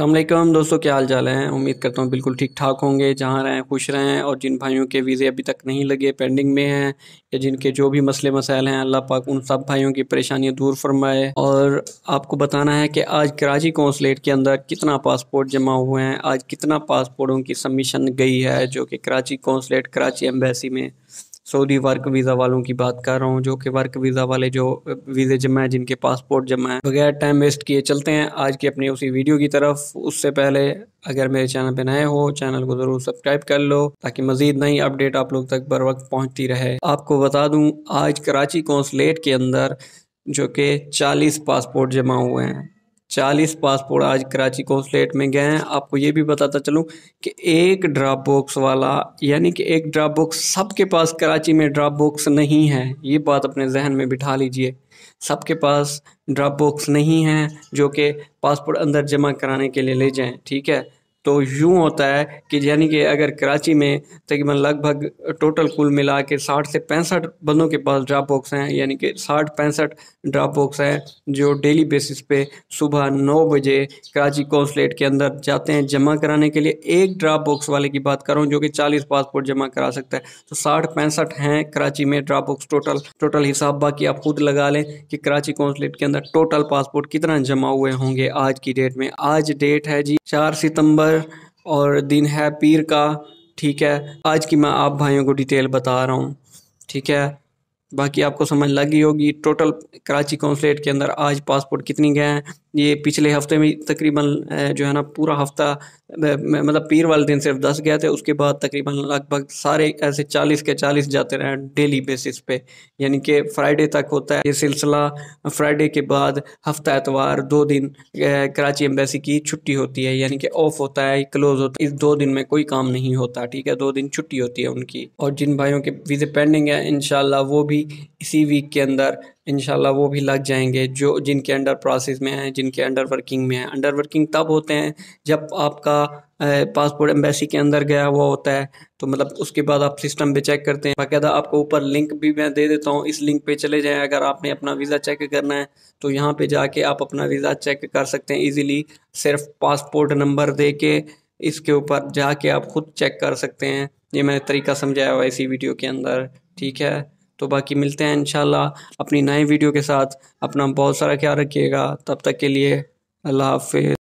अल्लाम दोस्तों क्या हाल चाल हैं उम्मीद करता हूँ बिल्कुल ठीक ठाक होंगे जहाँ रहें खुश रहें और जिन भाइयों के वीज़े अभी तक नहीं लगे पेंडिंग में हैं या जिनके जो भी मसले मसाइल हैं अल्लाह पाक उन सब भाइयों की परेशानियाँ दूर फरमाए और आपको बताना है कि आज कराची कौंसलेट के अंदर कितना पासपोर्ट जमा हुए हैं आज कितना पासपोर्टों की सबमिशन गई है जो कि कराची कौंसलेट कराची एम्बेसी में सऊदी वर्क वीज़ा वालों की बात कर रहा हूँ जो कि वर्क वीज़ा वाले जो वीज़े जमा है जिनके पासपोर्ट जमा है बगैर टाइम वेस्ट किए चलते हैं आज की अपनी उसी वीडियो की तरफ उससे पहले अगर मेरे चैनल पर नए हो चैनल को ज़रूर सब्सक्राइब कर लो ताकि मज़ीद नई अपडेट आप लोग तक बर वक्त पहुँचती रहे आपको बता दूँ आज कराची कौंसलेट के अंदर जो कि चालीस पासपोर्ट जमा हुए हैं चालीस पासपोर्ट आज कराची कौंसलेट में गए हैं आपको ये भी बताता चलूँ कि एक ड्रॉप बॉक्स वाला यानी कि एक ड्रॉप बॉक्स सबके पास कराची में ड्रॉप बॉक्स नहीं है ये बात अपने जहन में बिठा लीजिए सबके पास ड्रॉप बॉक्स नहीं है जो कि पासपोर्ट अंदर जमा कराने के लिए ले जाएं ठीक है तो यूँ होता है कि यानी कि अगर कराची में तकरीबन लगभग टोटल कुल मिला के साठ से पैंसठ बंदों के पास ड्राप बॉक्स हैं यानी कि साठ पैंसठ ड्राप बॉक्स हैं जो डेली बेसिस पे सुबह नौ बजे कराची कौंसलेट के अंदर जाते हैं जमा कराने के लिए एक ड्राप बॉक्स वाले की बात करूँ जो कि चालीस पासपोर्ट जमा करा सकता है तो साठ पैंसठ हैं कराची में ड्राप बॉक्स टोटल टोटल हिसाब बाकी आप खुद लगा लें कि कराची कौंसलेट के अंदर टोटल पासपोर्ट कितना जमा हुए होंगे आज की डेट में आज डेट है जी चार सितंबर और दिन है पीर का ठीक है आज की मैं आप भाइयों को डिटेल बता रहा हूँ ठीक है बाकी आपको समझ लगी होगी टोटल कराची कौंसलेट के अंदर आज पासपोर्ट कितनी गए हैं ये पिछले हफ्ते में तकरीबन जो है ना पूरा हफ्ता मतलब पीर वाले दिन सिर्फ दस गए थे उसके बाद तकरीबन लगभग सारे ऐसे चालीस के चालीस जाते रहे डेली बेसिस पे यानी कि फ्राइडे तक होता है ये सिलसिला फ्राइडे के बाद हफ्ता एतवार दो दिन कराची एम्बेसी की छुट्टी होती है यानी कि ऑफ होता है क्लोज होता है इस दो दिन में कोई काम नहीं होता ठीक है दो दिन छुट्टी होती है उनकी और जिन भाइयों के वीज़े पेंडिंग है इनशाला वो भी इसी वीक के अंदर इन वो भी लग जाएंगे जो जिनके अंडर प्रोसेस में हैं जिनके अंडर वर्किंग में हैं अंडर वर्किंग तब होते हैं जब आपका पासपोर्ट एम्बेसी के अंदर गया हुआ होता है तो मतलब उसके बाद आप सिस्टम पे चेक करते हैं बाकायदा आपको ऊपर लिंक भी मैं दे देता हूँ इस लिंक पे चले जाएं अगर आपने अपना वीज़ा चेक करना है तो यहाँ पे जाके आप अपना वीज़ा चेक कर सकते हैं ईजीली सिर्फ पासपोर्ट नंबर दे के इसके ऊपर जाके आप खुद चेक कर सकते हैं ये मैंने तरीका समझाया हुआ इसी वीडियो के अंदर ठीक है तो बाकी मिलते हैं इंशाल्लाह अपनी नए वीडियो के साथ अपना बहुत सारा ख्याल रखिएगा तब तक के लिए अल्लाह हाफि